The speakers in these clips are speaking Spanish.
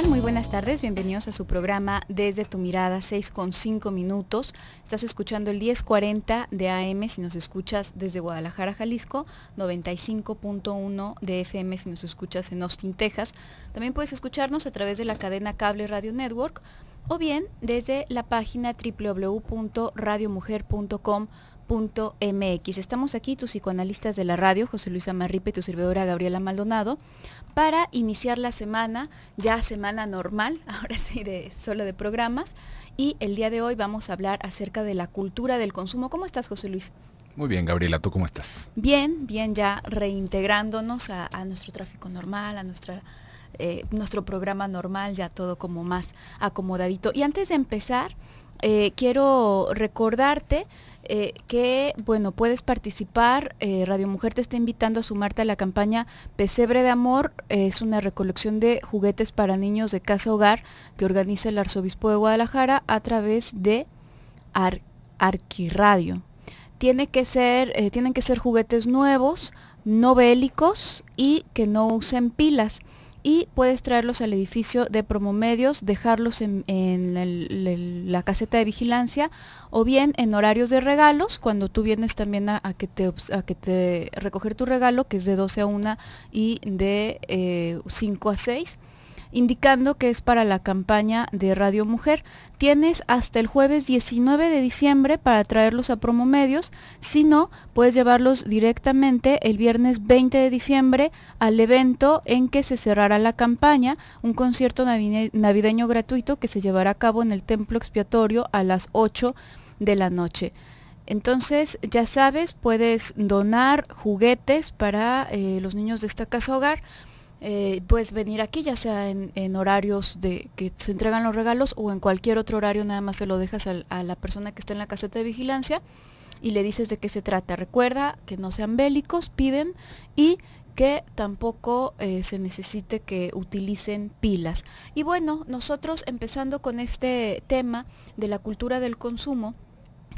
tal? Muy buenas tardes, bienvenidos a su programa Desde tu mirada, 6 con 5 minutos. Estás escuchando el 1040 de AM si nos escuchas desde Guadalajara, Jalisco, 95.1 de FM si nos escuchas en Austin, Texas. También puedes escucharnos a través de la cadena Cable Radio Network o bien desde la página www.radiomujer.com. MX. Estamos aquí, tus psicoanalistas de la radio, José Luis Amarripe y tu servidora Gabriela Maldonado, para iniciar la semana, ya semana normal, ahora sí, de solo de programas. Y el día de hoy vamos a hablar acerca de la cultura del consumo. ¿Cómo estás, José Luis? Muy bien, Gabriela, ¿tú cómo estás? Bien, bien, ya reintegrándonos a, nuestro tráfico normal, a nuestra eh, nuestro programa normal, ya todo como más acomodadito. Y antes de empezar, eh, quiero recordarte eh, que, bueno, puedes participar. Eh, Radio Mujer te está invitando a sumarte a la campaña Pesebre de Amor. es una recolección de juguetes para niños de casa hogar que organiza el Arzobispo de Guadalajara a través de Arquiradio. Tiene que ser, eh, tienen que ser juguetes nuevos, no bélicos y que no usen pilas y puedes traerlos al edificio de Promomedios, dejarlos en, la caseta de vigilancia o bien en horarios de regalos, cuando tú vienes también a, que, te, que te recoger tu regalo, que es de 12 a 1 y de 5 eh, a 6 indicando que es para la campaña de Radio Mujer. Tienes hasta el jueves 19 de diciembre para traerlos a Promomedios, si no, puedes llevarlos directamente el viernes 20 de diciembre al evento en que se cerrará la campaña, un concierto navideño gratuito que se llevará a cabo en el templo expiatorio a las 8 de la noche. Entonces, ya sabes, puedes donar juguetes para eh, los niños de esta casa hogar. Eh, puedes venir aquí, ya sea en, horarios de que se entregan los regalos o en cualquier otro horario, nada más se lo dejas a, la persona que está en la caseta de vigilancia y le dices de qué se trata. Recuerda que no sean bélicos, piden y que tampoco eh, se necesite que utilicen pilas. Y bueno, nosotros empezando con este tema de la cultura del consumo,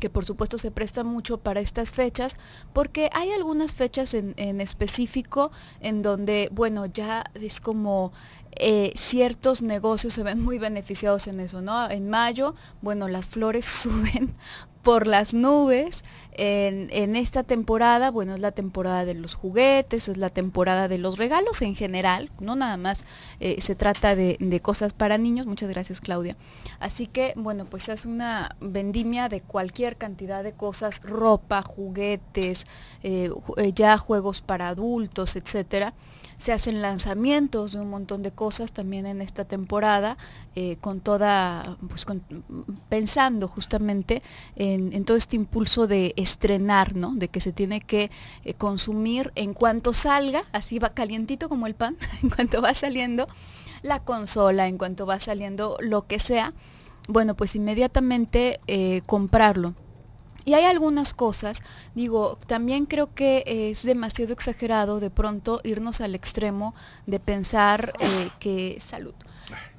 que por supuesto se presta mucho para estas fechas, porque hay algunas fechas en, específico en donde, bueno, ya es como eh, ciertos negocios se ven muy beneficiados en eso, ¿no? En mayo, bueno, las flores suben por las nubes. En, esta temporada, bueno, es la temporada de los juguetes, es la temporada de los regalos en general, no nada más eh, se trata de, cosas para niños. Muchas gracias, Claudia. Así que, bueno, pues es una vendimia de cualquier cantidad de cosas, ropa, juguetes, eh, eh, ya juegos para adultos, etcétera. Se hacen lanzamientos de un montón de cosas también en esta temporada. Eh, con toda, pues, pensando justamente en, todo este impulso de estrenar, De que se tiene que eh, consumir en cuanto salga, así va calientito como el pan, en cuanto va saliendo la consola, en cuanto va saliendo lo que sea, bueno, pues inmediatamente eh, comprarlo. Y hay algunas cosas, digo, también creo que es demasiado exagerado de pronto irnos al extremo de pensar que salud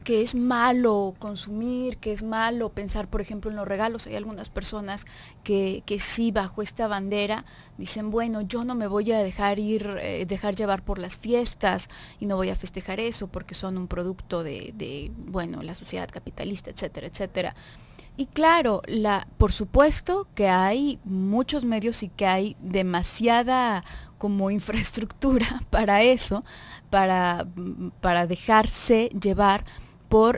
que es malo consumir, que es malo pensar, por ejemplo, en los regalos. Hay algunas personas que, que sí, bajo esta bandera, dicen, bueno, yo no me voy a dejar ir, eh, dejar llevar por las fiestas y no voy a festejar eso porque son un producto de, bueno, la sociedad capitalista, etcétera, etcétera. Y claro, la, por supuesto que hay muchos medios y que hay demasiada como infraestructura para eso, para, para dejarse llevar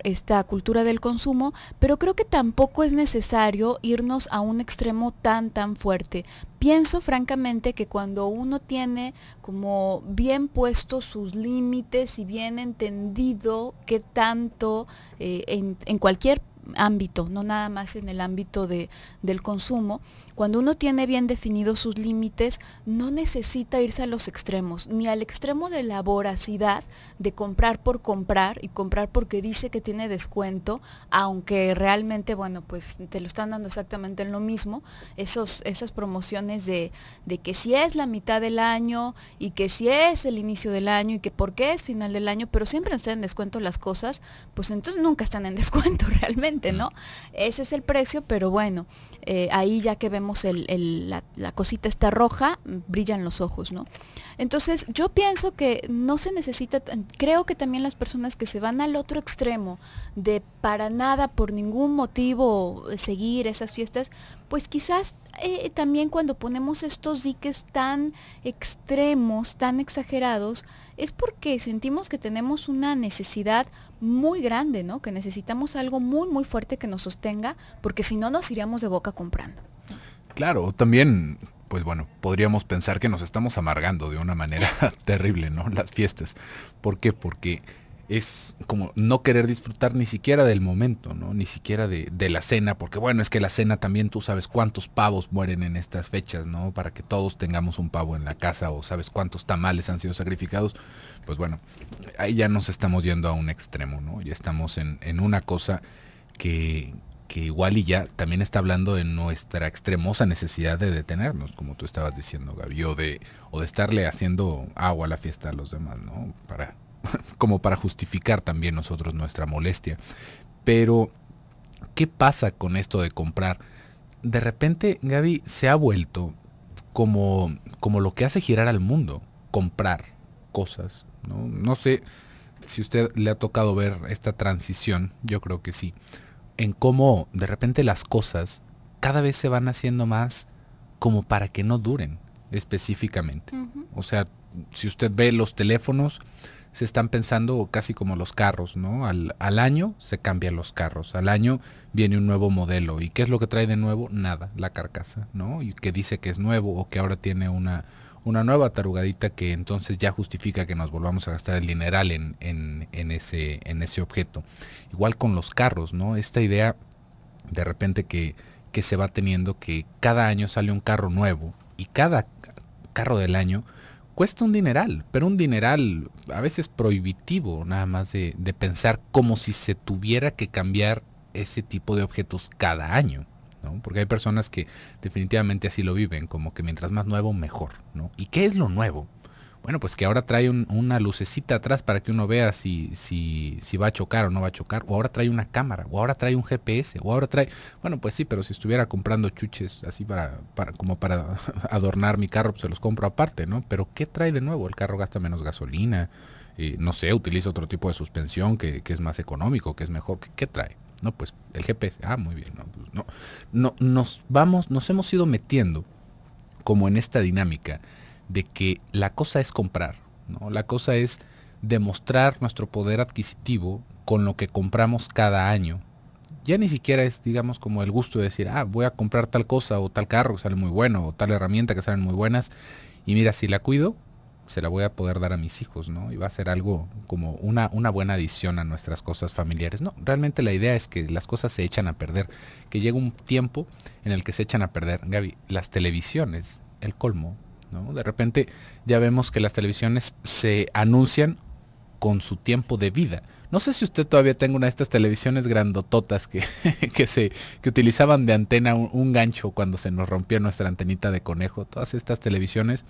esta cultura del consumo, pero creo que tampoco es necesario irnos a un extremo tan tan fuerte. Pienso francamente que cuando uno tiene como bien puestos sus límites y bien entendido qué tanto eh, en, en cualquier ámbito, no nada más en el ámbito de, del consumo. Cuando uno tiene bien definidos sus límites, no necesita irse a los extremos, ni al extremo de la voracidad de comprar por comprar y comprar porque dice que tiene descuento, aunque realmente, bueno, pues te lo están dando exactamente en lo mismo, esos, esas promociones de, que si es la mitad del año y que si es el inicio del año y que porque es final del año, pero siempre están en descuento las cosas, pues entonces nunca están en descuento realmente ¿no? Ese es el precio, pero bueno, eh, ahí ya que vemos la, cosita está roja, brillan los ojos, ¿no? Entonces yo pienso que no se necesita, creo que también las personas que se van al otro extremo de para nada, por ningún motivo seguir esas fiestas, pues quizás eh, también cuando ponemos estos diques tan extremos, tan exagerados, es porque sentimos que tenemos una necesidad muy grande, ¿no? Que necesitamos algo muy, muy fuerte que nos sostenga, porque si no nos iríamos de boca comprando. Claro, también, pues bueno, podríamos pensar que nos estamos amargando de una manera terrible, ¿no? Las fiestas. ¿Por qué? Porque es como no querer disfrutar ni siquiera del momento, ¿no? Ni siquiera de, la cena, porque bueno, es que la cena también tú sabes cuántos pavos mueren en estas fechas, ¿no? Para que todos tengamos un pavo en la casa o sabes cuántos tamales han sido sacrificados. Pues bueno, ahí ya nos estamos yendo a un extremo, ¿no? Ya estamos en, una cosa que, que igual y ya también está hablando de nuestra extremosa necesidad de detenernos, como tú estabas diciendo, Gaby, o de, o de estarle haciendo agua a la fiesta a los demás, ¿no? Para como para justificar también nosotros nuestra molestia. Pero, ¿qué pasa con esto de comprar? De repente, Gaby se ha vuelto como, como lo que hace girar al mundo, comprar cosas. No, sé si usted le ha tocado ver esta transición, yo creo que sí, en cómo de repente las cosas cada vez se van haciendo más como para que no duren específicamente. O sea, si usted ve los teléfonos, se están pensando casi como los carros, ¿no? Al, año se cambian los carros, al año viene un nuevo modelo. ¿Y qué es lo que trae de nuevo? Nada, la carcasa, ¿no? Y que dice que es nuevo o que ahora tiene una, una nueva tarugadita que entonces ya justifica que nos volvamos a gastar el dineral en, ese, en ese objeto. Igual con los carros, ¿no? Esta idea de repente que, que se va teniendo que cada año sale un carro nuevo y cada carro del año cuesta un dineral, pero un dineral a veces prohibitivo, nada más de, pensar como si se tuviera que cambiar ese tipo de objetos cada año. ¿no? Porque hay personas que definitivamente así lo viven, como que mientras más nuevo, mejor. ¿no? ¿Y qué es lo nuevo? Bueno, pues que ahora trae una lucecita atrás para que uno vea si, si, va a chocar o no va a chocar. O ahora trae una cámara, o ahora trae un GPS, o ahora trae... Bueno, pues sí, pero si estuviera comprando chuches así para, como para adornar mi carro, pues se los compro aparte, ¿no? Pero ¿qué trae de nuevo? El carro gasta menos gasolina, eh, no sé, utiliza otro tipo de suspensión que, es más económico, que es mejor. ¿Qué, trae? No, pues el GPS. Ah, muy bien. Pues, no, no, nos vamos, nos hemos ido metiendo como en esta dinámica de que la cosa es comprar, ¿no? La cosa es demostrar nuestro poder adquisitivo con lo que compramos cada año. Ya ni siquiera es, digamos, como el gusto de decir, ah, voy a comprar tal cosa o tal carro que sale muy bueno o tal herramienta que salen muy buenas. Y mira, si la cuido, se la voy a poder dar a mis hijos, ¿no? Y va a ser algo como una, una, buena adición a nuestras cosas familiares. No, realmente la idea es que las cosas se echan a perder, que llega un tiempo en el que se echan a perder. Gaby, las televisiones, el colmo, de repente ya vemos que las televisiones se anuncian con su tiempo de vida. No sé si usted todavía tenga una de estas televisiones grandototas que, se, utilizaban de antena un, gancho cuando se nos rompió nuestra antenita de conejo. Todas estas televisiones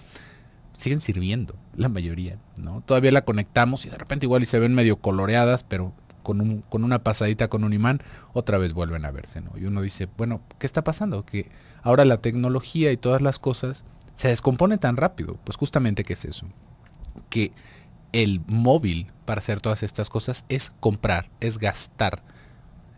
siguen sirviendo, la mayoría, ¿no? Todavía la conectamos y de repente igual y se ven medio coloreadas, pero con, un, con una pasadita con un imán, otra vez vuelven a verse, ¿no? Y uno dice, bueno, ¿qué está pasando? Que ahora la tecnología y todas las cosas se descompone tan rápido? Pues justamente ¿qué es eso. Que el móvil para hacer todas estas cosas es comprar, es gastar,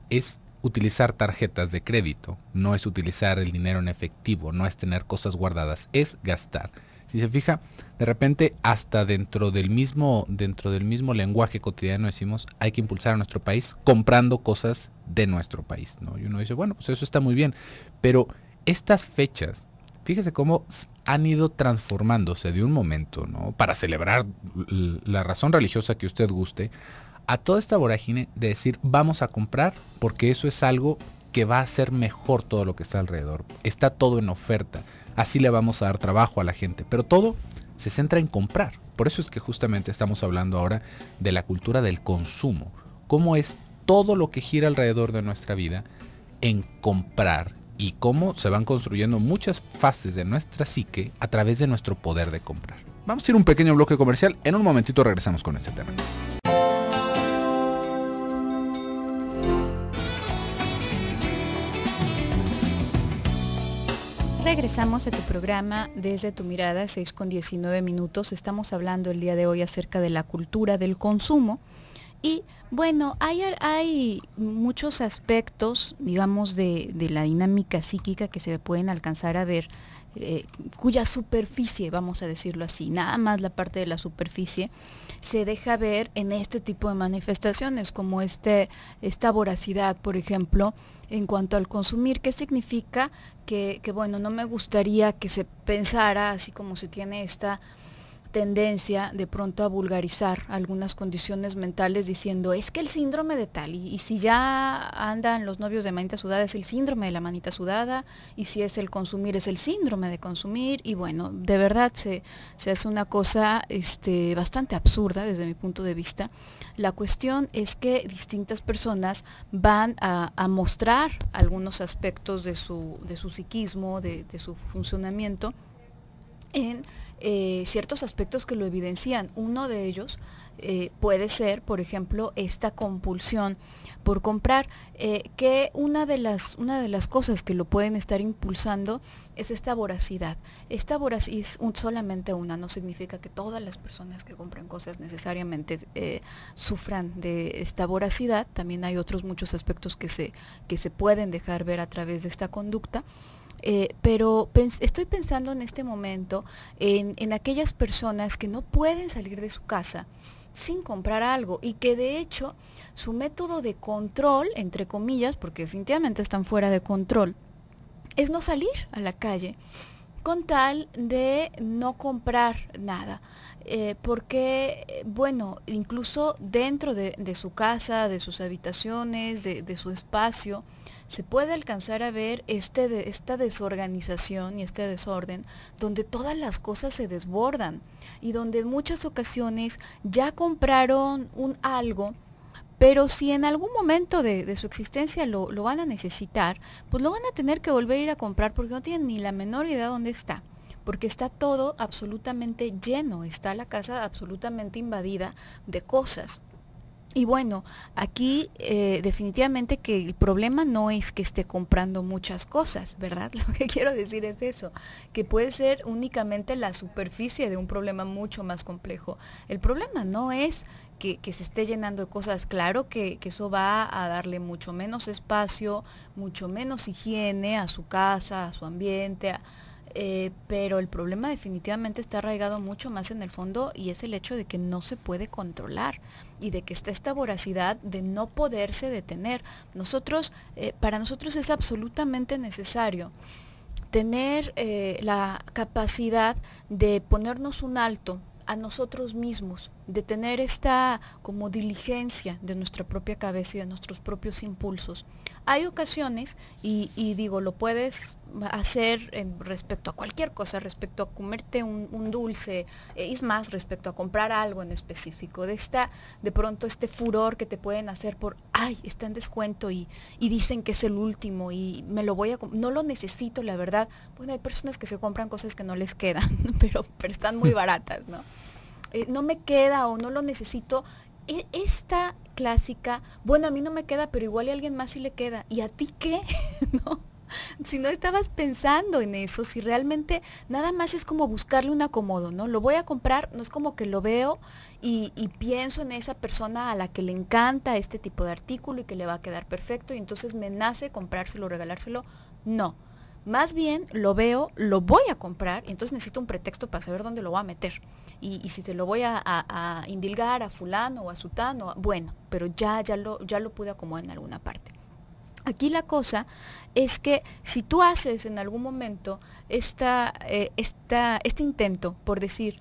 es utilizar tarjetas de crédito, no es utilizar el dinero en efectivo, no es tener cosas guardadas, es gastar. Si se fija, de repente hasta dentro del mismo dentro del mismo lenguaje cotidiano decimos, hay que impulsar a nuestro país comprando cosas de nuestro país, ¿no? Y uno dice, bueno, pues eso está muy bien, pero estas fechas, fíjese cómo han ido transformándose de un momento, ¿no? Para celebrar la razón religiosa que usted guste, a toda esta vorágine de decir vamos a comprar porque eso es algo que va a hacer mejor todo lo que está alrededor. Está todo en oferta. Así le vamos a dar trabajo a la gente. Pero todo se centra en comprar. Por eso es que justamente estamos hablando ahora de la cultura del consumo. Cómo es todo lo que gira alrededor de nuestra vida en comprar y cómo se van construyendo muchas fases de nuestra psique a través de nuestro poder de comprar. Vamos a ir a un pequeño bloque comercial, en un momentito regresamos con este tema. Regresamos a tu programa desde tu mirada, 6 con 19 minutos. Estamos hablando el día de hoy acerca de la cultura del consumo y bueno, hay, muchos aspectos, digamos, de, la dinámica psíquica que se pueden alcanzar a ver, eh, cuya superficie, vamos a decirlo así, nada más la parte de la superficie, se deja ver en este tipo de manifestaciones, como este, esta voracidad, por ejemplo, en cuanto al consumir, ¿qué significa? que bueno, no me gustaría que se pensara, así como se tiene esta tendencia de pronto a vulgarizar algunas condiciones mentales diciendo es que el síndrome de tal y, si ya andan los novios de manita sudada es el síndrome de la manita sudada y si es el consumir es el síndrome de consumir y bueno de verdad se, hace una cosa este, bastante absurda desde mi punto de vista la cuestión es que distintas personas van a, mostrar algunos aspectos de su, de su psiquismo de su funcionamiento en eh, ciertos aspectos que lo evidencian. Uno de ellos eh, puede ser, por ejemplo, esta compulsión por comprar, eh, que una de, las, una de las cosas que lo pueden estar impulsando es esta voracidad. Esta voracidad es solamente una, no significa que todas las personas que compran cosas necesariamente sufran de esta voracidad. También hay otros muchos aspectos que se, que se pueden dejar ver a través de esta conducta. Eh, pero estoy pensando en este momento en, aquellas personas que no pueden salir de su casa sin comprar algo y que de hecho su método de control, entre comillas, porque definitivamente están fuera de control, es no salir a la calle con tal de no comprar nada. Eh, porque, bueno, incluso dentro de, su casa, de sus habitaciones, de su espacio, se puede alcanzar a ver este de, esta desorganización y este desorden donde todas las cosas se desbordan y donde en muchas ocasiones ya compraron un algo, pero si en algún momento de, su existencia lo, lo, van a necesitar, pues lo van a tener que volver a ir a comprar porque no tienen ni la menor idea dónde está porque está todo absolutamente lleno, está la casa absolutamente invadida de cosas. Y bueno, aquí eh, definitivamente que el problema no es que esté comprando muchas cosas, ¿verdad? Lo que quiero decir es eso, que puede ser únicamente la superficie de un problema mucho más complejo. El problema no es que, se esté llenando de cosas. Claro que, que, eso va a darle mucho menos espacio, mucho menos higiene a su casa, a su ambiente, a, eh, pero el problema definitivamente está arraigado mucho más en el fondo y es el hecho de que no se puede controlar y de que está esta voracidad de no poderse detener. Nosotros, eh, para nosotros es absolutamente necesario tener eh, la capacidad de ponernos un alto a nosotros mismos, de tener esta como diligencia de nuestra propia cabeza y de nuestros propios impulsos. Hay ocasiones, y digo, lo puedes hacer eh, respecto a cualquier cosa, respecto a comerte un, dulce, eh, es más, respecto a comprar algo en específico, de esta, de pronto este furor que te pueden hacer por, ay, está en descuento y, dicen que es el último y me lo voy a, no lo necesito, la verdad. Bueno, hay personas que se compran cosas que no les quedan, pero, pero están muy baratas, ¿no? Eh, no me queda o no lo necesito. E, esta clásica, bueno, a mí no me queda, pero igual a alguien más sí le queda. ¿Y a ti qué? ¿No? si no estabas pensando en eso, si realmente nada más es como buscarle un acomodo, ¿no? Lo voy a comprar, no es como que lo veo y, pienso en esa persona a la que le encanta este tipo de artículo y que le va a quedar perfecto y entonces me nace comprárselo, regalárselo. No. Más bien lo veo, lo voy a comprar y entonces necesito un pretexto para saber dónde lo voy a meter. Y, si se lo voy a, a, indilgar a fulano o a sutano, bueno, pero ya, ya, lo, ya lo pude acomodar en alguna parte. Aquí la cosa es que si tú haces en algún momento eh, esta, este intento por decir,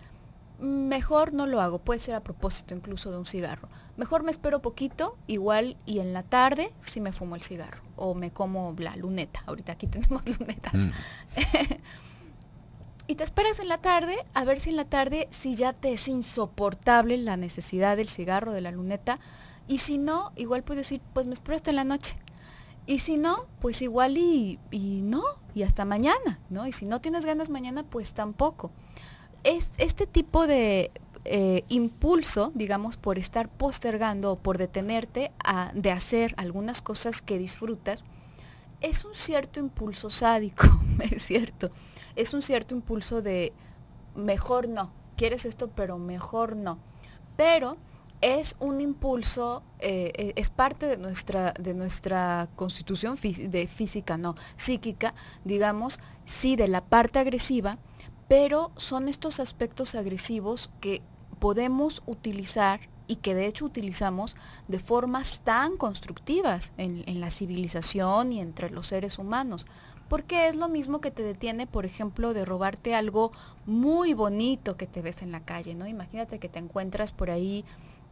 mejor no lo hago, puede ser a propósito incluso de un cigarro, mejor me espero poquito, igual y en la tarde si me fumo el cigarro o me como la luneta, ahorita aquí tenemos lunetas. Mm. y te esperas en la tarde a ver si en la tarde si ya te es insoportable la necesidad del cigarro, de la luneta, y si no, igual puedes decir, pues me espero hasta en la noche, y si no, pues igual y, no, y hasta mañana, ¿no? Y si no tienes ganas mañana, pues tampoco. Es, este tipo de eh, impulso, digamos, por estar postergando o por detenerte de hacer algunas cosas que disfrutas, es un cierto impulso sádico, es cierto. Es un cierto impulso de mejor no, quieres esto, pero mejor no. Pero es un impulso, eh, e-, es parte de nuestra, de nuestra constitución física, no, psíquica, digamos, sí de la parte agresiva, pero son estos aspectos agresivos que podemos utilizar y que de hecho utilizamos de formas tan constructivas en, en la civilización y entre los seres humanos porque es lo mismo que te detiene, por ejemplo, de robarte algo muy bonito que te ves en la calle, ¿no? Imagínate que te encuentras por ahí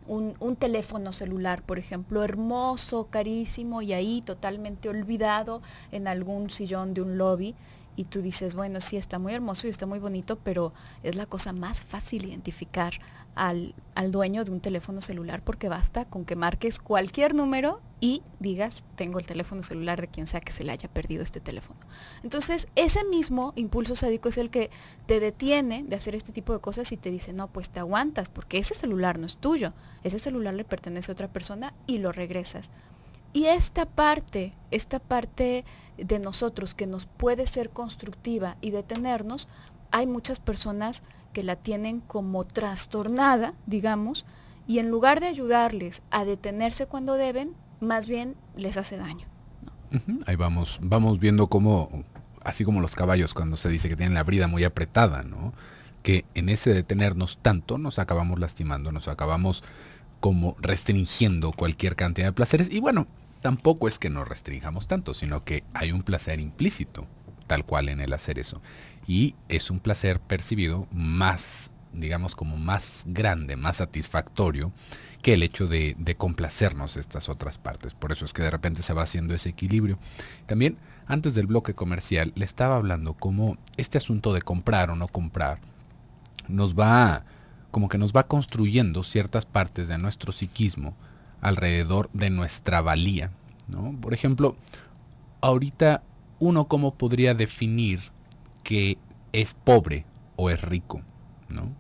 un, teléfono celular, por ejemplo, hermoso, carísimo y ahí totalmente olvidado en algún sillón de un lobby y tú dices, bueno, sí, está muy hermoso y está muy bonito, pero es la cosa más fácil identificar al, al, dueño de un teléfono celular porque basta con que marques cualquier número y digas, tengo el teléfono celular de quien sea que se le haya perdido este teléfono. Entonces, ese mismo impulso sádico es el que te detiene de hacer este tipo de cosas y te dice, no, pues te aguantas porque ese celular no es tuyo, ese celular le pertenece a otra persona y lo regresas. Y esta parte, esta parte de nosotros que nos puede ser constructiva y detenernos, hay muchas personas que la tienen como trastornada, digamos, y en lugar de ayudarles a detenerse cuando deben, más bien les hace daño. Ahí vamos, vamos viendo cómo, así como los caballos cuando se dice que tienen la brida muy apretada, ¿no? Que en ese detenernos tanto nos acabamos lastimando, nos acabamos como restringiendo cualquier cantidad de placeres. Y bueno, tampoco es que nos restringamos tanto, sino que hay un placer implícito, tal cual en el hacer eso. Y es un placer percibido más, digamos, como más grande, más satisfactorio que el hecho de, complacernos estas otras partes. Por eso es que de repente se va haciendo ese equilibrio. También, antes del bloque comercial, le estaba hablando como este asunto de comprar o no comprar nos va, como que nos va construyendo ciertas partes de nuestro psiquismo alrededor de nuestra valía. Por ejemplo, ahorita uno cómo podría definir que es pobre o es rico. ¿no?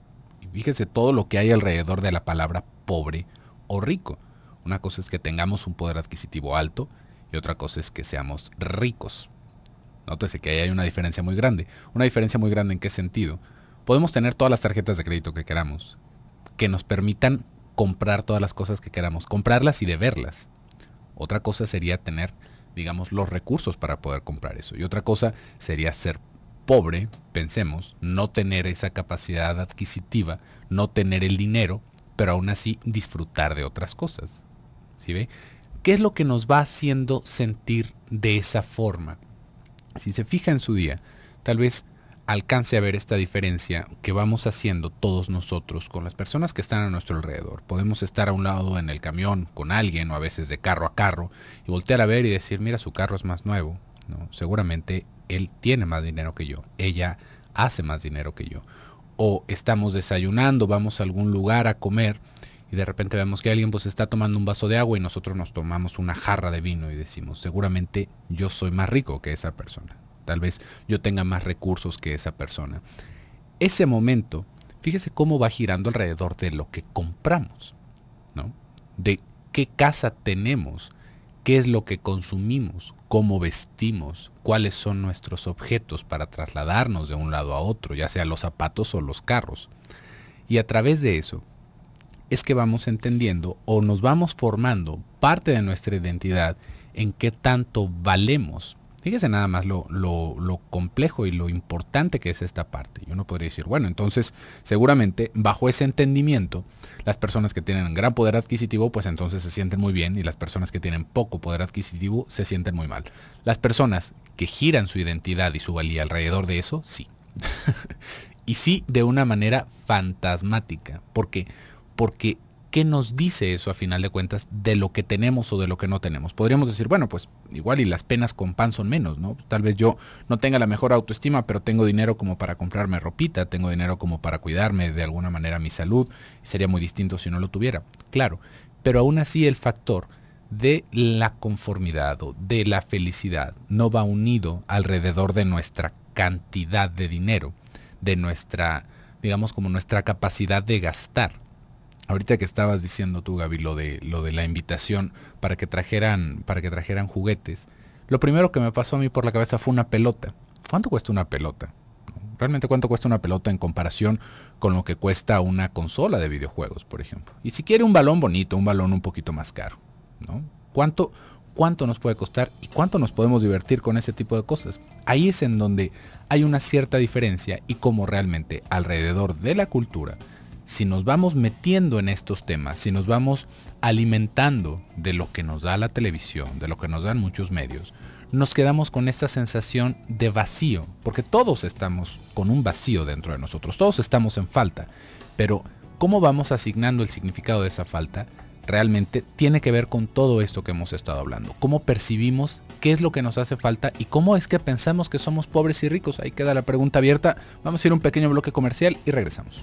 fíjese todo lo que hay alrededor de la palabra pobre o rico. Una cosa es que tengamos un poder adquisitivo alto y otra cosa es que seamos ricos. Nótese que ahí hay una diferencia muy grande. Una diferencia muy grande en qué sentido. Podemos tener todas las tarjetas de crédito que queramos, que nos permitan comprar todas las cosas que queramos, comprarlas y deberlas. Otra cosa sería tener, digamos, los recursos para poder comprar eso. Y otra cosa sería ser pobre, pensemos, no tener esa capacidad adquisitiva, no tener el dinero, pero aún así disfrutar de otras cosas. ¿Sí ve? ¿Qué es lo que nos va haciendo sentir de esa forma? Si se fija en su día, tal vez alcance a ver esta diferencia que vamos haciendo todos nosotros con las personas que están a nuestro alrededor. Podemos estar a un lado en el camión con alguien o a veces de carro a carro y voltear a ver y decir, mira, su carro es más nuevo. ¿no? Seguramente él tiene más dinero que yo, ella hace más dinero que yo. O estamos desayunando, vamos a algún lugar a comer y de repente vemos que alguien pues está tomando un vaso de agua y nosotros nos tomamos una jarra de vino y decimos, seguramente yo soy más rico que esa persona tal vez yo tenga más recursos que esa persona. Ese momento, fíjese cómo va girando alrededor de lo que compramos, ¿no? De qué casa tenemos, qué es lo que consumimos, cómo vestimos, cuáles son nuestros objetos para trasladarnos de un lado a otro, ya sea los zapatos o los carros. Y a través de eso, es que vamos entendiendo o nos vamos formando parte de nuestra identidad en qué tanto valemos Fíjese nada más lo, lo, complejo y lo importante que es esta parte. Yo no podría decir, bueno, entonces seguramente bajo ese entendimiento, las personas que tienen gran poder adquisitivo, pues entonces se sienten muy bien y las personas que tienen poco poder adquisitivo se sienten muy mal. Las personas que giran su identidad y su valía alrededor de eso, sí. y sí de una manera fantasmática. ¿Por qué? Porque ¿qué nos dice eso a final de cuentas de lo que tenemos o de lo que no tenemos? Podríamos decir, bueno, pues igual y las penas con pan son menos, ¿no? Tal vez yo no tenga la mejor autoestima, pero tengo dinero como para comprarme ropita, tengo dinero como para cuidarme de alguna manera mi salud, sería muy distinto si no lo tuviera, claro, pero aún así el factor de la conformidad o de la felicidad no va unido alrededor de nuestra cantidad de dinero, de nuestra, digamos como nuestra capacidad de gastar ahorita que estabas diciendo tú, Gaby, lo de, lo de la invitación para que trajeran, para que trajeran juguetes, lo primero que me pasó a mí por la cabeza fue una pelota. ¿Cuánto cuesta una pelota? Realmente cuánto cuesta una pelota en comparación con lo que cuesta una consola de videojuegos, por ejemplo. Y si quiere un balón bonito, un balón un poquito más caro, ¿no? ¿Cuánto, cuánto nos puede costar y cuánto nos podemos divertir con ese tipo de cosas. Ahí es en donde hay una cierta diferencia y como realmente alrededor de la cultura si nos vamos metiendo en estos temas, si nos vamos alimentando de lo que nos da la televisión, de lo que nos dan muchos medios, nos quedamos con esta sensación de vacío, porque todos estamos con un vacío dentro de nosotros, todos estamos en falta, pero cómo vamos asignando el significado de esa falta realmente tiene que ver con todo esto que hemos estado hablando, cómo percibimos qué es lo que nos hace falta y cómo es que pensamos que somos pobres y ricos. Ahí queda la pregunta abierta, vamos a ir a un pequeño bloque comercial y regresamos.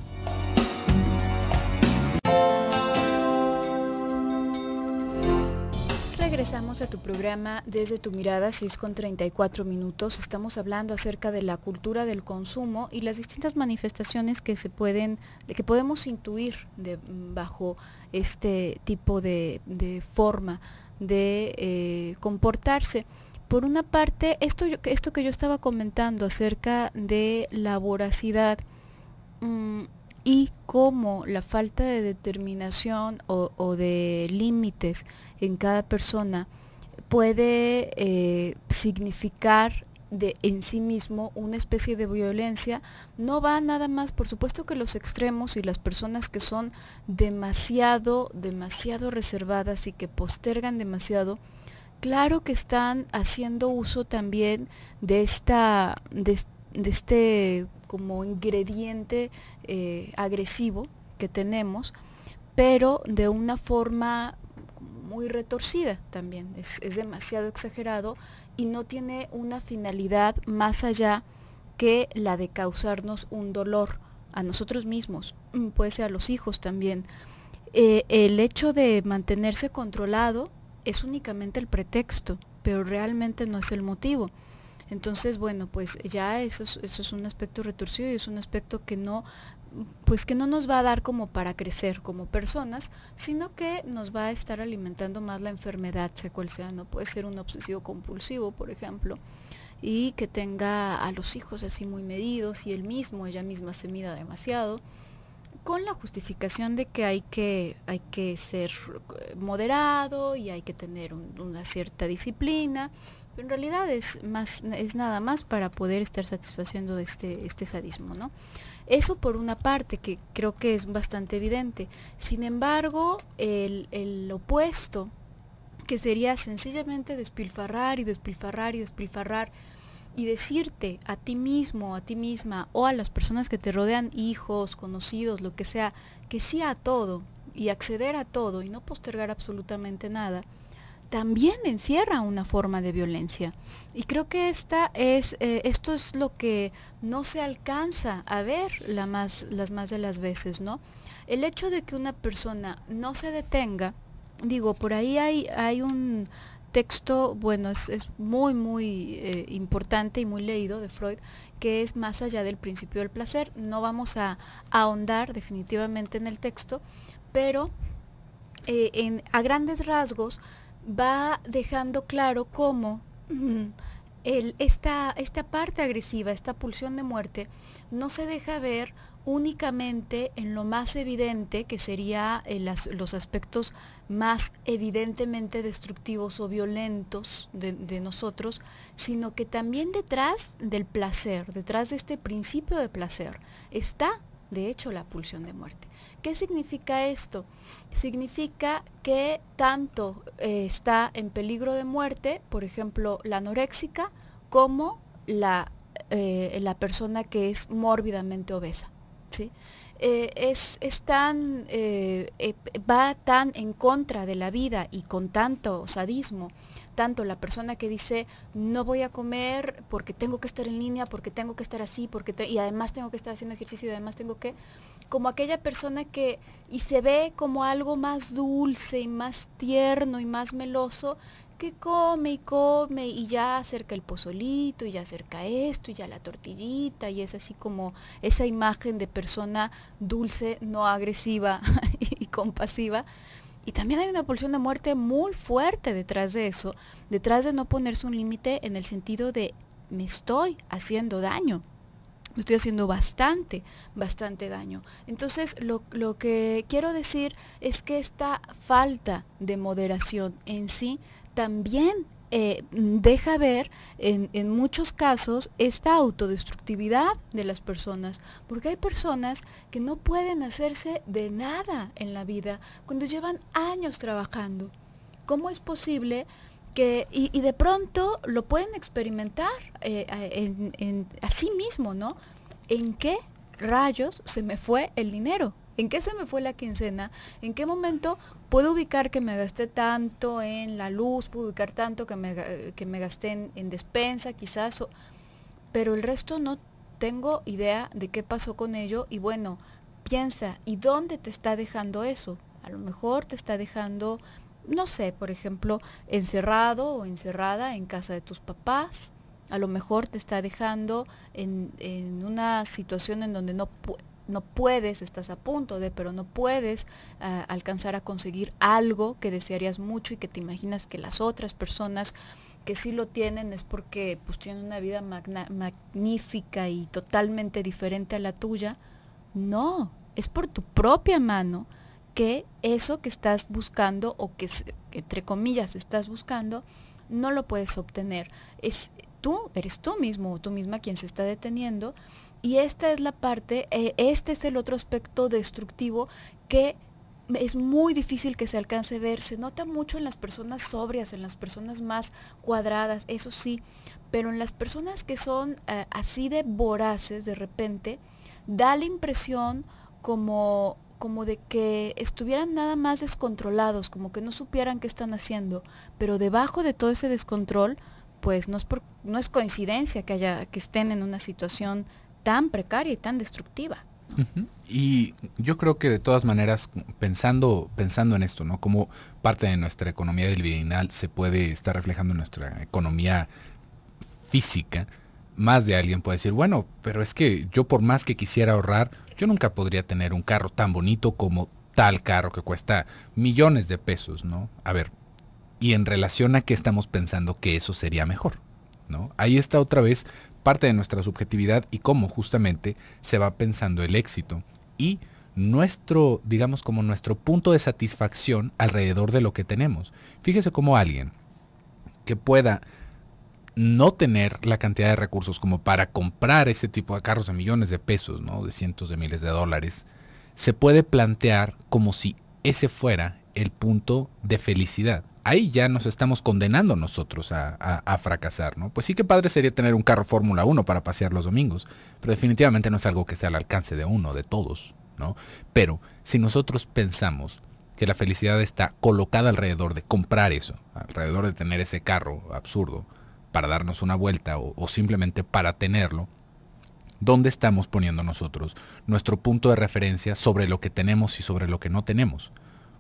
regresamos a tu programa desde tu mirada, 6 con 34 minutos. Estamos hablando acerca de la cultura del consumo y las distintas manifestaciones que se pueden, que podemos intuir mm, bajo este tipo de, forma de eh, comportarse. Por una parte, esto, que yo estaba comentando acerca de la voracidad, mm, y cómo la falta de determinación o de límites en cada persona puede eh, significar de, en sí mismo una especie de violencia, no va nada más, por supuesto que los extremos y las personas que son demasiado, demasiado reservadas y que postergan demasiado, claro que están haciendo uso también de esta, de, este como ingrediente eh, agresivo que tenemos, pero de una forma muy retorcida también, es, demasiado exagerado y no tiene una finalidad más allá que la de causarnos un dolor a nosotros mismos, mm, puede ser a los hijos también. Eh, el hecho de mantenerse controlado es únicamente el pretexto, pero realmente no es el motivo. Entonces, bueno, pues ya eso eso es un aspecto retorcido y es un aspecto que no pues que no nos va a dar como para crecer como personas, sino que nos va a estar alimentando más la enfermedad, sea cual sea, no puede ser un obsesivo compulsivo, por ejemplo, y que tenga a los hijos así muy medidos y él mismo, ella misma se mida demasiado, con la justificación de que hay que, hay que ser eh, moderado y hay que tener una cierta disciplina, pero en realidad es, nada más para poder estar satisfaciendo este, este sadismo, ¿no? Eso por una parte, que creo que es bastante evidente. Sin embargo, el, el opuesto, que sería sencillamente despilfarrar y despilfarrar y despilfarrar, y decirte a ti mismo, a ti misma o a las personas que te rodean, hijos, conocidos, lo que sea, que sí a todo y acceder a todo y no postergar absolutamente nada, también encierra una forma de violencia. Y creo que esta es, eh, esto es lo que no se alcanza a ver la más, las más de las veces, ¿no? El hecho de que una persona no se detenga, digo, por ahí hay, hay un texto, bueno, es, muy, muy eh, importante y muy leído de Freud, que es más allá del principio del placer. No vamos a, ahondar definitivamente en el texto, pero eh, a grandes rasgos va dejando claro cómo esta, esta parte agresiva, esta pulsión de muerte, no se deja ver únicamente en lo más evidente, que sería eh, los aspectos más evidentemente destructivos o violentos de, de, nosotros, sino que también detrás del placer, detrás de este principio de placer, está de hecho la pulsión de muerte. ¿Qué significa esto? Significa que tanto eh, está en peligro de muerte, por ejemplo, la anoréxica, como la, eh, la persona que es mórbidamente obesa. ¿sí? Eh, es, va tan en contra de la vida y con tanto sadismo tanto la persona que dice no voy a comer porque tengo que estar en línea, porque tengo que estar así, porque y además tengo que estar haciendo ejercicio y además tengo que, como aquella persona que y se ve como algo más dulce y más tierno y más meloso que come y come y ya acerca el pozolito y ya acerca esto y ya la tortillita y es así como esa imagen de persona dulce, no agresiva y compasiva y también hay una pulsión de muerte muy fuerte detrás de eso, detrás de no ponerse un límite en el sentido de me estoy haciendo daño, me estoy haciendo bastante, bastante daño. Entonces lo, lo que quiero decir es que esta falta de moderación en sí también eh, mm, deja ver en, muchos casos esta autodestructividad de las personas, porque hay personas que no pueden hacerse de nada en la vida cuando llevan años trabajando. ¿Cómo es posible que, y, de pronto lo pueden experimentar eh, en, a sí mismo, ¿no? ¿En qué rayos se me fue el dinero? ¿En qué se me fue la quincena? ¿En qué momento puedo ubicar que me gasté tanto en la luz, puedo ubicar tanto que me, que me gasté en, despensa quizás, pero el resto no tengo idea de qué pasó con ello y bueno, piensa, ¿y dónde te está dejando eso? A lo mejor te está dejando, no sé, por ejemplo, encerrado o encerrada en casa de tus papás, a lo mejor te está dejando en, en una situación en donde no no puedes, estás a punto de, pero no puedes ah, alcanzar a conseguir algo que desearías mucho y que te imaginas que las otras personas que sí lo tienen es porque pues tienen una vida magnífica y totalmente diferente a la tuya. No, es por tu propia mano que eso que estás buscando o que entre comillas estás buscando no lo puedes obtener. Es tú, eres tú mismo o tú misma quien se está deteniendo y esta es la parte, eh, este es el otro aspecto destructivo que es muy difícil que se alcance a ver. Se nota mucho en las personas sobrias, en las personas más cuadradas, eso sí, pero en las personas que son eh, así de voraces de repente, da la impresión como como de que estuvieran nada más descontrolados, como que no supieran qué están haciendo, pero debajo de todo ese descontrol, pues no es, no es coincidencia que, haya, que estén en una situación tan precaria y tan destructiva. Y yo creo que de todas maneras, pensando, pensando en esto, ¿no? Como parte de nuestra economía del bienal se puede estar reflejando en nuestra economía física, más de alguien puede decir, bueno, pero es que yo por más que quisiera ahorrar, yo nunca podría tener un carro tan bonito como tal carro que cuesta millones de pesos, ¿no? A ver, y en relación a qué estamos pensando que eso sería mejor, ¿no? Ahí está otra vez parte de nuestra subjetividad y cómo justamente se va pensando el éxito y nuestro, digamos como nuestro punto de satisfacción alrededor de lo que tenemos. Fíjese cómo alguien que pueda no tener la cantidad de recursos como para comprar ese tipo de carros de millones de pesos, ¿no? de cientos de miles de dólares, se puede plantear como si ese fuera el punto de felicidad ahí ya nos estamos condenando nosotros a, fracasar, ¿no? Pues sí que padre sería tener un carro Fórmula 1 para pasear los domingos, pero definitivamente no es algo que sea al alcance de uno, de todos, ¿no? Pero si nosotros pensamos que la felicidad está colocada alrededor de comprar eso, alrededor de tener ese carro absurdo para darnos una vuelta o simplemente para tenerlo, ¿dónde estamos poniendo nosotros nuestro punto de referencia sobre lo que tenemos y sobre lo que no tenemos?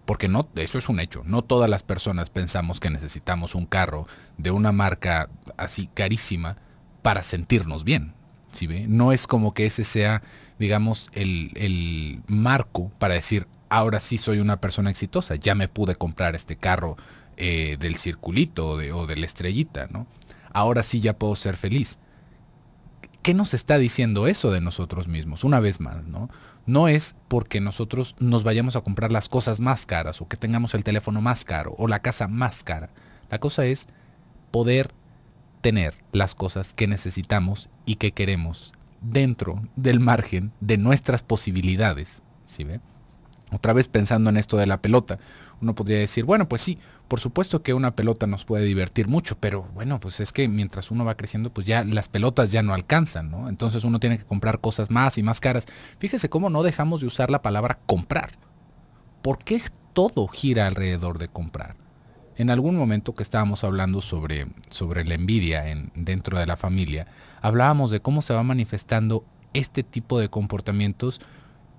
porque no, eso es un hecho. No todas las personas pensamos que necesitamos un carro de una marca así carísima para sentirnos bien. ¿sí ve? No es como que ese sea, digamos, el, el, marco para decir, ahora sí soy una persona exitosa, ya me pude comprar este carro eh, del circulito o de, o de la estrellita, ¿no? Ahora sí ya puedo ser feliz. ¿Qué nos está diciendo eso de nosotros mismos? Una vez más, ¿no? no es porque nosotros nos vayamos a comprar las cosas más caras o que tengamos el teléfono más caro o la casa más cara. La cosa es poder tener las cosas que necesitamos y que queremos dentro del margen de nuestras posibilidades. ¿Sí ve? Otra vez pensando en esto de la pelota. Uno podría decir, bueno, pues sí, por supuesto que una pelota nos puede divertir mucho, pero bueno, pues es que mientras uno va creciendo, pues ya las pelotas ya no alcanzan, ¿no? Entonces uno tiene que comprar cosas más y más caras. Fíjese cómo no dejamos de usar la palabra comprar. ¿Por qué todo gira alrededor de comprar? En algún momento que estábamos hablando sobre, sobre la envidia en, dentro de la familia, hablábamos de cómo se va manifestando este tipo de comportamientos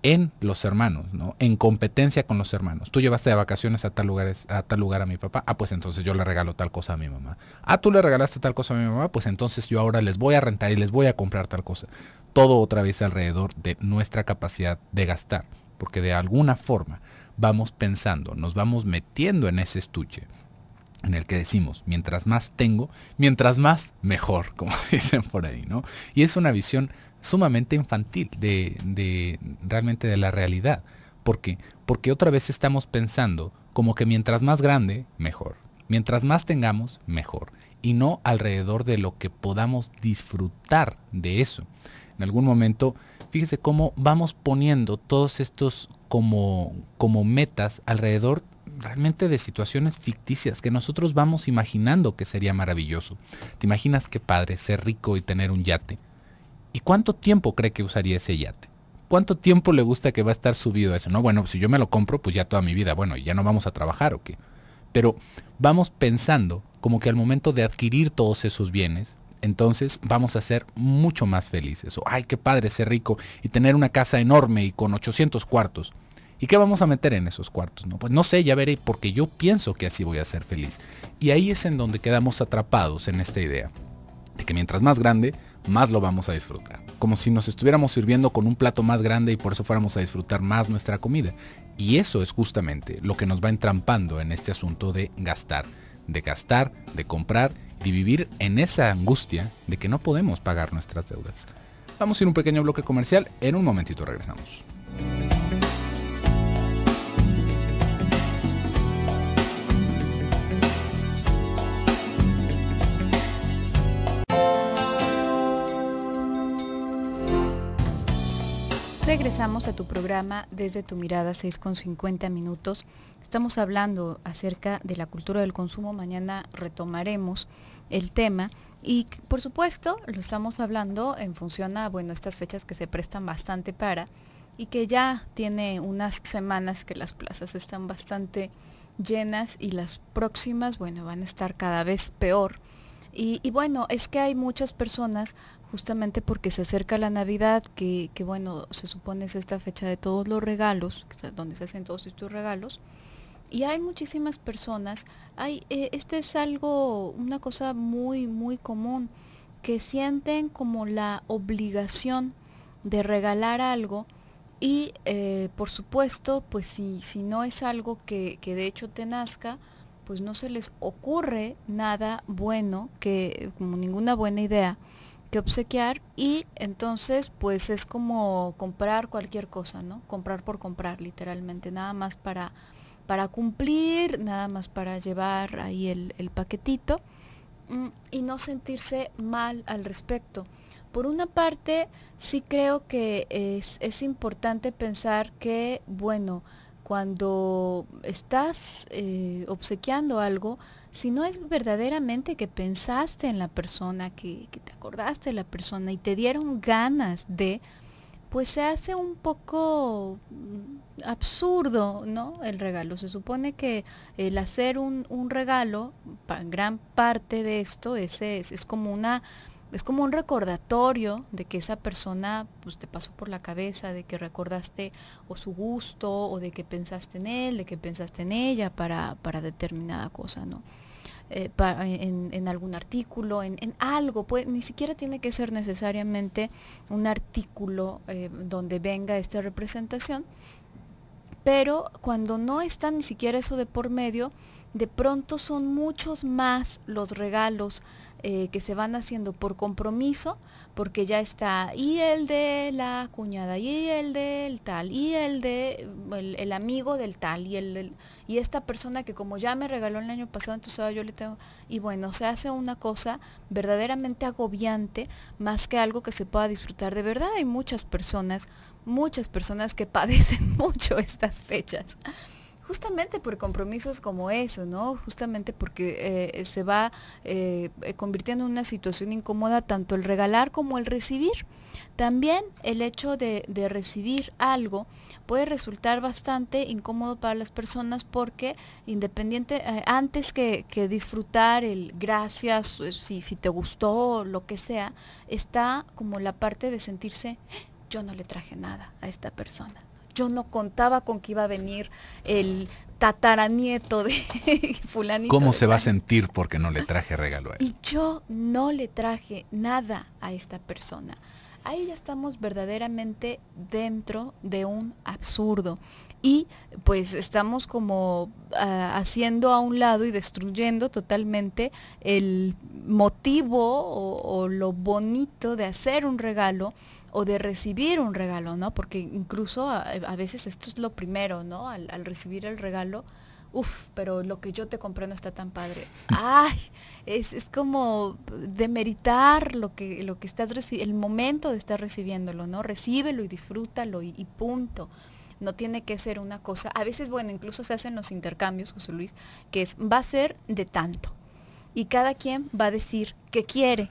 en los hermanos, ¿no? En competencia con los hermanos. Tú llevaste de vacaciones a tal lugar, a tal lugar a mi papá, ah, pues entonces yo le regalo tal cosa a mi mamá. Ah, tú le regalaste tal cosa a mi mamá, pues entonces yo ahora les voy a rentar y les voy a comprar tal cosa. Todo otra vez alrededor de nuestra capacidad de gastar, porque de alguna forma vamos pensando, nos vamos metiendo en ese estuche en el que decimos, mientras más tengo, mientras más, mejor, como dicen por ahí, ¿no? Y es una visión sumamente infantil de, realmente de la realidad. ¿Por qué? Porque otra vez estamos pensando como que mientras más grande, mejor. Mientras más tengamos, mejor. Y no alrededor de lo que podamos disfrutar de eso. En algún momento, fíjese cómo vamos poniendo todos estos como, como metas alrededor realmente de situaciones ficticias que nosotros vamos imaginando que sería maravilloso. ¿Te imaginas qué padre ser rico y tener un yate? ¿Y cuánto tiempo cree que usaría ese yate? ¿Cuánto tiempo le gusta que va a estar subido a eso? No, bueno, si yo me lo compro, pues ya toda mi vida, bueno, ya no vamos a trabajar o qué. Pero vamos pensando como que al momento de adquirir todos esos bienes, entonces vamos a ser mucho más felices. O, ay, qué padre ser rico y tener una casa enorme y con 800 cuartos. ¿Y qué vamos a meter en esos cuartos? No, pues no sé, ya veré, porque yo pienso que así voy a ser feliz. Y ahí es en donde quedamos atrapados en esta idea de que mientras más grande, más lo vamos a disfrutar. Como si nos estuviéramos sirviendo con un plato más grande y por eso fuéramos a disfrutar más nuestra comida. Y eso es justamente lo que nos va entrampando en este asunto de gastar, de gastar, de comprar y vivir en esa angustia de que no podemos pagar nuestras deudas. Vamos a ir un pequeño bloque comercial, en un momentito regresamos. regresamos a tu programa desde tu mirada 6 con 50 minutos. Estamos hablando acerca de la cultura del consumo. Mañana retomaremos el tema y por supuesto lo estamos hablando en función a bueno, estas fechas que se prestan bastante para y que ya tiene unas semanas que las plazas están bastante llenas y las próximas, bueno, van a estar cada vez peor. Y, y, bueno, es que hay muchas personas justamente porque se acerca la Navidad, que, bueno, se supone es esta fecha de todos los regalos, donde se hacen todos estos regalos. Y hay muchísimas personas, hay, eh, este es algo, una cosa muy, muy común, que sienten como la obligación de regalar algo y eh, por supuesto, pues si, no es algo que, que de hecho te nazca, pues no se les ocurre nada bueno, que, como ninguna buena idea, obsequiar y entonces pues es como comprar cualquier cosa, ¿no? Comprar por comprar literalmente, nada más para, para cumplir, nada más para llevar ahí el, el paquetito mm, y no sentirse mal al respecto. Por una parte, sí creo que es, es importante pensar que, bueno, cuando estás eh, obsequiando algo, si no es verdaderamente que pensaste en la persona, que, te acordaste de la persona y te dieron ganas de, pues se hace un poco mm, absurdo, ¿no? El regalo. Se supone que el hacer un, regalo, gran parte de esto es, es, es, como una... Es como un recordatorio de que esa persona pues, te pasó por la cabeza, de que recordaste o su gusto, o de que pensaste en él, de que pensaste en ella para, para determinada cosa, ¿no? Eh, en, algún artículo, en, algo. pues ni siquiera tiene que ser necesariamente un artículo eh, donde venga esta representación. Pero cuando no está ni siquiera eso de por medio, de pronto son muchos más los regalos eh, que se van haciendo por compromiso porque ya está y el de la cuñada y el del tal y el de el, amigo del tal y el, y esta persona que como ya me regaló el año pasado entonces yo le tengo y bueno se hace una cosa verdaderamente agobiante más que algo que se pueda disfrutar de verdad hay muchas personas muchas personas que padecen mucho estas fechas justamente por compromisos como eso, ¿no? Justamente porque eh, se va eh, convirtiendo en una situación incómoda tanto el regalar como el recibir. También el hecho de, recibir algo puede resultar bastante incómodo para las personas porque independiente, eh, antes que, que, disfrutar el gracias, si, si te gustó, lo que sea, está como la parte de sentirse, ah, yo no le traje nada a esta persona yo no contaba con que iba a venir el tataranieto de fulanito. ¿Cómo se va a sentir porque no le traje regalo a él? Y yo no le traje nada a esta persona. Ahí ya estamos verdaderamente dentro de un absurdo y pues estamos como ah, haciendo a un lado y destruyendo totalmente el motivo o, lo bonito de hacer un regalo o de recibir un regalo, ¿no? Porque incluso ah, a, veces esto es lo primero, ¿no? Al, recibir el regalo, uff, pero lo que yo te compré no está tan padre. Ay, es, como demeritar lo que, lo que estás el momento de estar recibiéndolo, ¿no? Recíbelo y disfrútalo y punto. No tiene que ser una cosa. A veces, bueno, incluso se hacen los intercambios, José Luis, que es, va a ser de tanto. Y cada quien va a decir que quiere.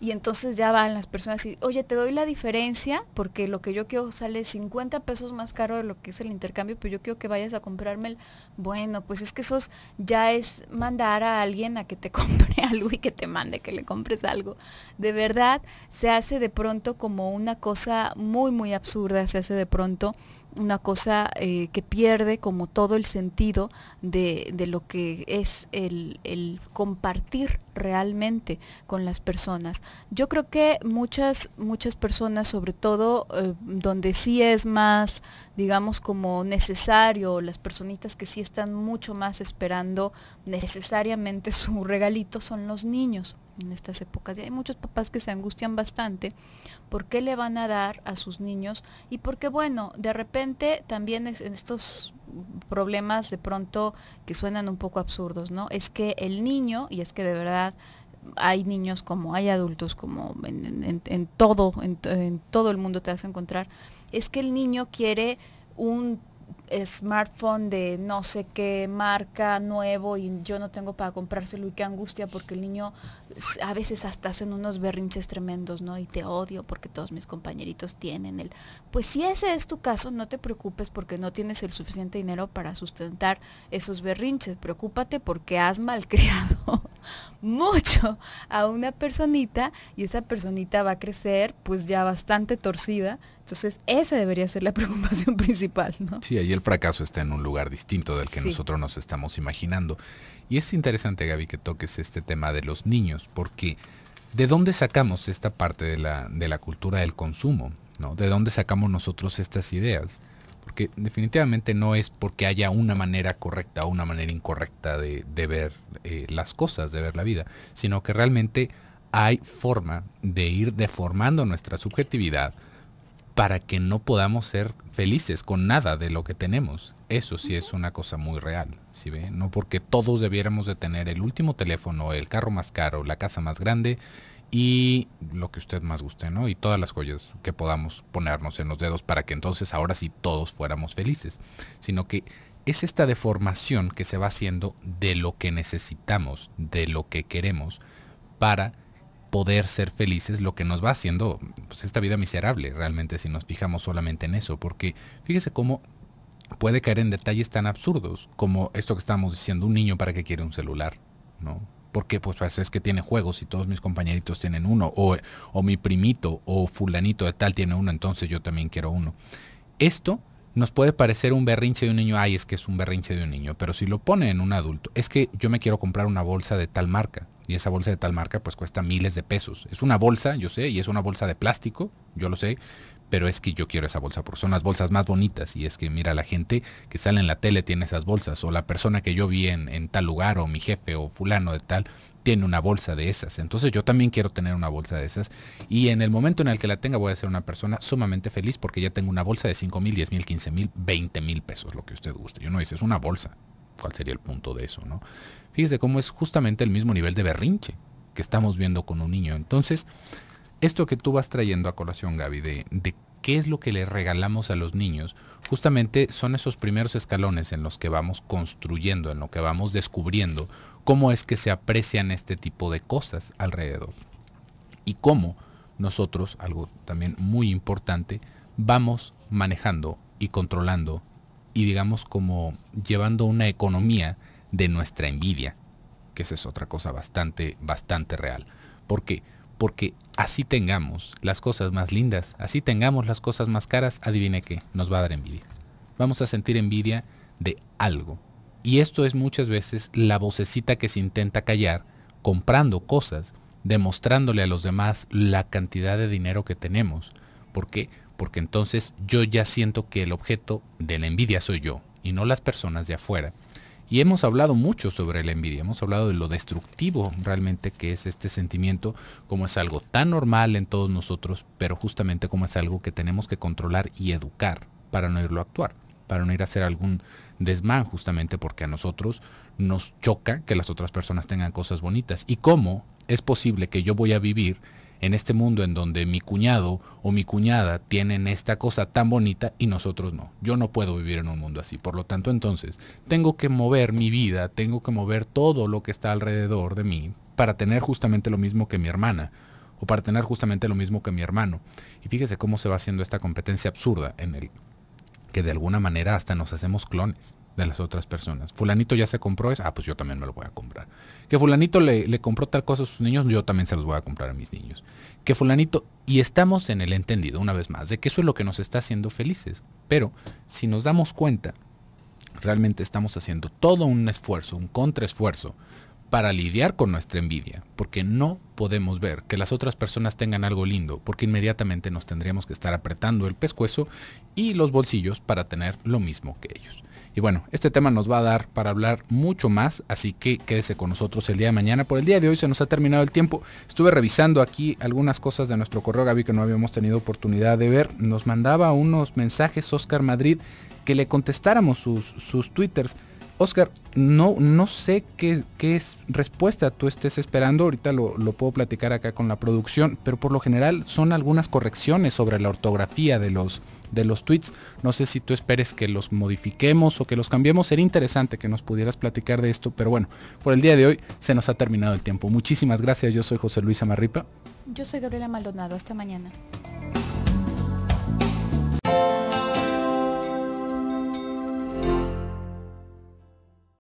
Y entonces ya van las personas y, oye, te doy la diferencia porque lo que yo quiero sale 50 pesos más caro de lo que es el intercambio, pero yo quiero que vayas a comprarme el... Bueno, pues es que eso ya es mandar a alguien a que te compre algo y que te mande que le compres algo. De verdad, se hace de pronto como una cosa muy, muy absurda, se hace de pronto una cosa eh, que pierde como todo el sentido de, lo que es el, compartir realmente con las personas. Yo creo que muchas, muchas personas, sobre todo eh, donde sí es más, digamos, como necesario, las personitas que sí están mucho más esperando necesariamente su regalito son los niños en estas épocas. Y hay muchos papás que se angustian bastante por qué le van a dar a sus niños y porque, bueno, de repente también en estos problemas de pronto que suenan un poco absurdos, ¿no? Es que el niño, y es que de verdad hay niños como hay adultos, como en, todo, en, en todo el mundo te vas a encontrar, es que el niño quiere un smartphone de no sé qué marca nuevo y yo no tengo para comprárselo y qué angustia porque el niño a veces hasta hacen unos berrinches tremendos, ¿no? Y te odio porque todos mis compañeritos tienen el... Pues si ese es tu caso, no te preocupes porque no tienes el suficiente dinero para sustentar esos berrinches. Preocúpate porque has malcriado mucho a una personita y esa personita va a crecer pues ya bastante torcida. Entonces esa debería ser la preocupación principal, ¿no? Sí, el fracaso está en un lugar distinto del que nosotros nos estamos imaginando. Y es interesante, Gaby, que toques este tema de los niños, porque ¿de dónde sacamos esta parte de la, cultura del consumo? ¿no? ¿De dónde sacamos nosotros estas ideas? Porque definitivamente no es porque haya una manera correcta o una manera incorrecta de, ver eh, las cosas, de ver la vida, sino que realmente hay forma de ir deformando nuestra subjetividad para que no podamos ser felices con nada de lo que tenemos. Eso sí es una cosa muy real, ¿sí ve? No porque todos debiéramos de tener el último teléfono, el carro más caro, la casa más grande y lo que usted más guste, ¿no? Y todas las joyas que podamos ponernos en los dedos para que entonces ahora sí todos fuéramos felices, sino que es esta deformación que se va haciendo de lo que necesitamos, de lo que queremos para poder ser felices, lo que nos va haciendo pues, esta vida miserable realmente si nos fijamos solamente en eso, porque fíjese cómo puede caer en detalles tan absurdos como esto que estamos diciendo, un niño para que quiere un celular, ¿no? Porque pues, pues es que tiene juegos y todos mis compañeritos tienen uno, o, o mi primito o fulanito de tal tiene uno, entonces yo también quiero uno. Esto nos puede parecer un berrinche de un niño, ay, es que es un berrinche de un niño, pero si lo pone en un adulto, es que yo me quiero comprar una bolsa de tal marca, y esa bolsa de tal marca pues cuesta miles de pesos. Es una bolsa, yo sé, y es una bolsa de plástico, yo lo sé, pero es que yo quiero esa bolsa porque son las bolsas más bonitas. Y es que mira, la gente que sale en la tele tiene esas bolsas, o la persona que yo vi en, tal lugar, o mi jefe, o fulano de tal, tiene una bolsa de esas. Entonces yo también quiero tener una bolsa de esas. Y en el momento en el que la tenga voy a ser una persona sumamente feliz porque ya tengo una bolsa de 5 mil, 10 mil, 15 mil, 20 mil pesos, lo que usted guste. Yo no dice, es una bolsa. ¿Cuál sería el punto de eso? ¿no? Fíjese cómo es justamente el mismo nivel de berrinche que estamos viendo con un niño. Entonces, esto que tú vas trayendo a colación, Gaby, de, qué es lo que le regalamos a los niños, justamente son esos primeros escalones en los que vamos construyendo, en lo que vamos descubriendo cómo es que se aprecian este tipo de cosas alrededor. Y cómo nosotros, algo también muy importante, vamos manejando y controlando y digamos como llevando una economía de nuestra envidia, que esa es otra cosa bastante, bastante real. ¿Por qué? Porque así tengamos las cosas más lindas, así tengamos las cosas más caras, adivine qué, nos va a dar envidia. Vamos a sentir envidia de algo. Y esto es muchas veces la vocecita que se intenta callar comprando cosas, demostrándole a los demás la cantidad de dinero que tenemos. ¿Por qué? Porque entonces yo ya siento que el objeto de la envidia soy yo y no las personas de afuera. Y hemos hablado mucho sobre la envidia, hemos hablado de lo destructivo realmente que es este sentimiento, como es algo tan normal en todos nosotros, pero justamente como es algo que tenemos que controlar y educar para no irlo a actuar, para no ir a hacer algún desmán justamente porque a nosotros nos choca que las otras personas tengan cosas bonitas. ¿Y cómo es posible que yo voy a vivir en este mundo en donde mi cuñado o mi cuñada tienen esta cosa tan bonita y nosotros no. Yo no puedo vivir en un mundo así. Por lo tanto, entonces, tengo que mover mi vida, tengo que mover todo lo que está alrededor de mí para tener justamente lo mismo que mi hermana o para tener justamente lo mismo que mi hermano. Y fíjese cómo se va haciendo esta competencia absurda en el que de alguna manera hasta nos hacemos clones de las otras personas. Fulanito ya se compró eso, ah, pues yo también me lo voy a comprar. Que fulanito le, le, compró tal cosa a sus niños, yo también se los voy a comprar a mis niños. Que fulanito, y estamos en el entendido una vez más, de que eso es lo que nos está haciendo felices. Pero si nos damos cuenta, realmente estamos haciendo todo un esfuerzo, un contraesfuerzo para lidiar con nuestra envidia, porque no podemos ver que las otras personas tengan algo lindo, porque inmediatamente nos tendríamos que estar apretando el pescuezo y los bolsillos para tener lo mismo que ellos. Y bueno, este tema nos va a dar para hablar mucho más, así que quédese con nosotros el día de mañana. Por el día de hoy se nos ha terminado el tiempo. Estuve revisando aquí algunas cosas de nuestro correo, Gaby, que no habíamos tenido oportunidad de ver. Nos mandaba unos mensajes Oscar Madrid que le contestáramos sus, sus twitters. Oscar, no, no sé qué, respuesta tú estés esperando, ahorita lo, puedo platicar acá con la producción, pero por lo general son algunas correcciones sobre la ortografía de los, de los tweets. No sé si tú esperes que los modifiquemos o que los cambiemos, sería interesante que nos pudieras platicar de esto, pero bueno, por el día de hoy se nos ha terminado el tiempo. Muchísimas gracias, yo soy José Luis Amarripa. Yo soy Gabriela Maldonado, hasta mañana.